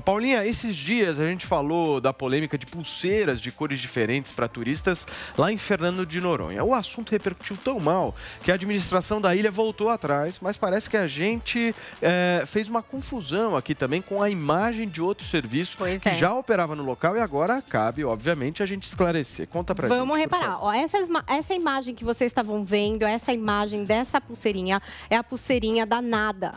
Paulinha, esses dias a gente falou da polêmica de pulseiras de cores diferentes para turistas lá em Fernando de Noronha. O assunto repercutiu tão mal que a administração da ilha voltou atrás, mas parece que a gente é, fez uma confusão aqui também com a imagem de outro serviço pois que é. já operava no local e agora cabe, obviamente, a gente esclarecer. Conta para gente. Vamos reparar. Ó, essa, essa imagem que vocês estavam vendo, essa imagem dessa pulseirinha é a pulseirinha da NADA.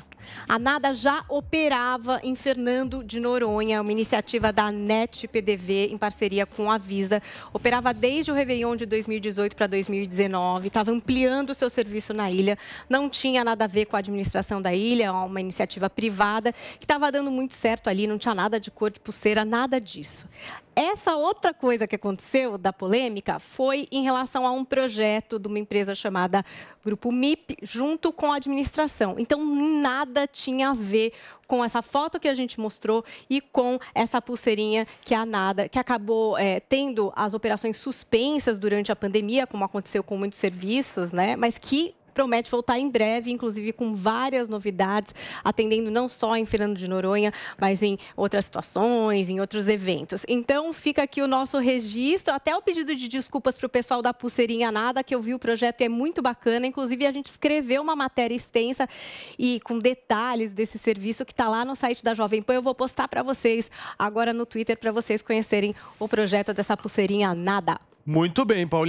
A NADA já operava em Fernando de Noronha, uma iniciativa da NET PDV em parceria com a Visa. Operava desde o Réveillon de 2018 para 2019, estava ampliando o seu serviço na ilha. Não tinha nada a ver com a administração da ilha, é uma iniciativa privada que estava dando muito certo ali, não tinha nada de cor de pulseira, nada disso. Essa outra coisa que aconteceu da polêmica foi em relação a um projeto de uma empresa chamada Grupo MIP, junto com a administração. Então, nada tinha a ver com essa foto que a gente mostrou e com essa pulseirinha que a Nada, que acabou é, tendo as operações suspensas durante a pandemia, como aconteceu com muitos serviços, né? Mas que promete voltar em breve, inclusive com várias novidades, atendendo não só em Fernando de Noronha, mas em outras situações, em outros eventos. Então, fica aqui o nosso registro, até o pedido de desculpas para o pessoal da Pulseirinha Nada, que eu vi o projeto e é muito bacana. Inclusive, a gente escreveu uma matéria extensa e com detalhes desse serviço que está lá no site da Jovem Pan. Eu vou postar para vocês agora no Twitter para vocês conhecerem o projeto dessa pulseirinha nada. Muito bem, Paulinho.